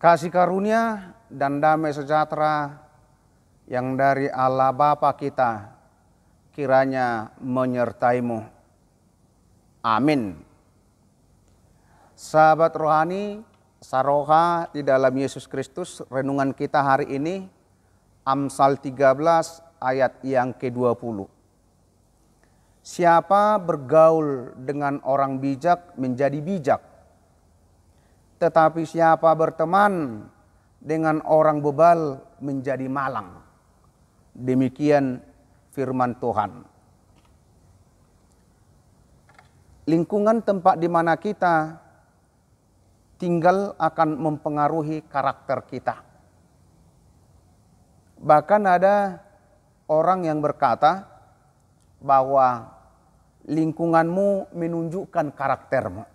Kasih karunia dan damai sejahtera yang dari Allah Bapa kita kiranya menyertaimu. Amin. Sahabat rohani, saroha di dalam Yesus Kristus, renungan kita hari ini Amsal 13 ayat yang ke-20. Siapa bergaul dengan orang bijak menjadi bijak tetapi siapa berteman dengan orang bebal menjadi malang. Demikian firman Tuhan. Lingkungan tempat di mana kita tinggal akan mempengaruhi karakter kita. Bahkan ada orang yang berkata bahwa lingkunganmu menunjukkan karaktermu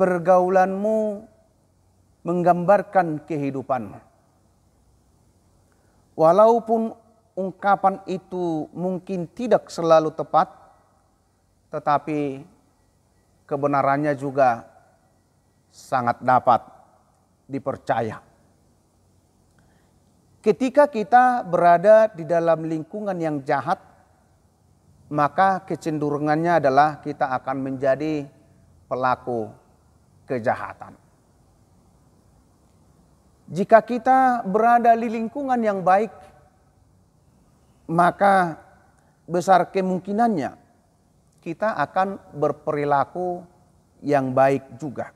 pergaulanmu menggambarkan kehidupanmu. Walaupun ungkapan itu mungkin tidak selalu tepat, tetapi kebenarannya juga sangat dapat dipercaya. Ketika kita berada di dalam lingkungan yang jahat, maka kecenderungannya adalah kita akan menjadi pelaku kejahatan. Jika kita berada di lingkungan yang baik, maka besar kemungkinannya kita akan berperilaku yang baik juga.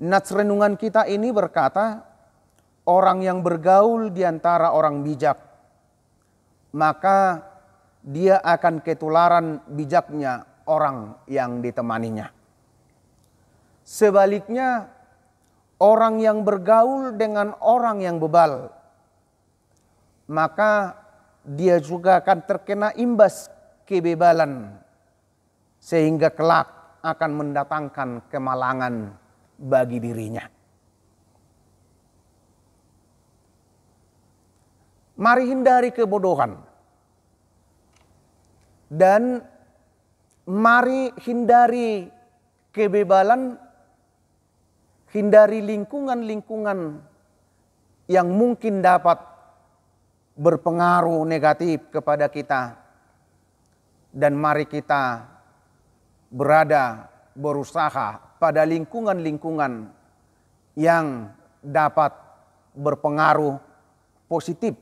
Nats renungan kita ini berkata, orang yang bergaul di antara orang bijak, maka dia akan ketularan bijaknya orang yang ditemaninya. Sebaliknya, orang yang bergaul dengan orang yang bebal, maka dia juga akan terkena imbas kebebalan, sehingga kelak akan mendatangkan kemalangan bagi dirinya. Mari hindari kebodohan dan mari hindari kebebalan Hindari lingkungan-lingkungan yang mungkin dapat berpengaruh negatif kepada kita. Dan mari kita berada berusaha pada lingkungan-lingkungan yang dapat berpengaruh positif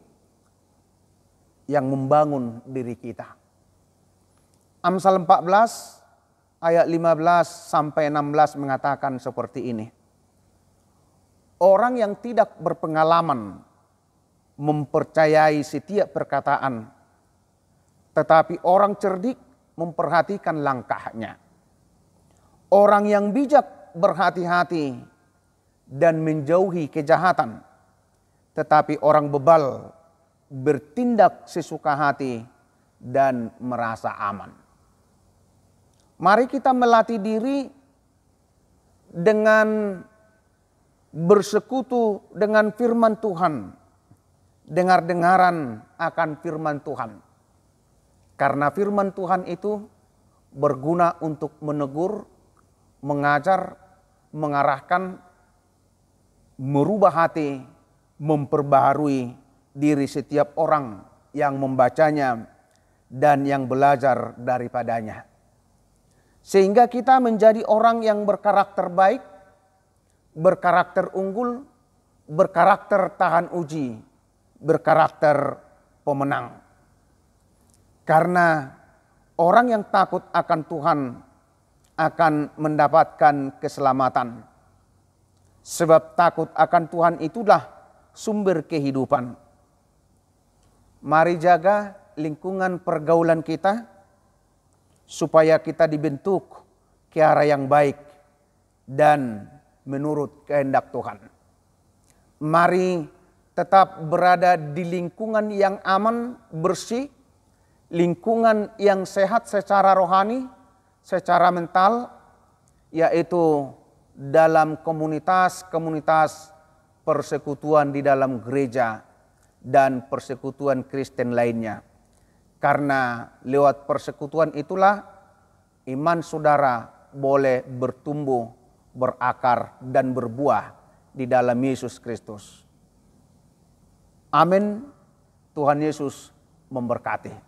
yang membangun diri kita. Amsal 14 ayat 15 sampai 16 mengatakan seperti ini orang yang tidak berpengalaman mempercayai setiap perkataan, tetapi orang cerdik memperhatikan langkahnya. Orang yang bijak berhati-hati dan menjauhi kejahatan, tetapi orang bebal bertindak sesuka hati dan merasa aman. Mari kita melatih diri dengan bersekutu dengan firman Tuhan, dengar-dengaran akan firman Tuhan. Karena firman Tuhan itu berguna untuk menegur, mengajar, mengarahkan, merubah hati, memperbaharui diri setiap orang yang membacanya dan yang belajar daripadanya. Sehingga kita menjadi orang yang berkarakter baik, berkarakter unggul, berkarakter tahan uji, berkarakter pemenang. Karena orang yang takut akan Tuhan akan mendapatkan keselamatan. Sebab takut akan Tuhan itulah sumber kehidupan. Mari jaga lingkungan pergaulan kita supaya kita dibentuk ke arah yang baik dan menurut kehendak Tuhan. Mari tetap berada di lingkungan yang aman, bersih, lingkungan yang sehat secara rohani, secara mental, yaitu dalam komunitas-komunitas persekutuan di dalam gereja dan persekutuan Kristen lainnya. Karena lewat persekutuan itulah iman saudara boleh bertumbuh berakar dan berbuah di dalam Yesus Kristus. Amin. Tuhan Yesus memberkati.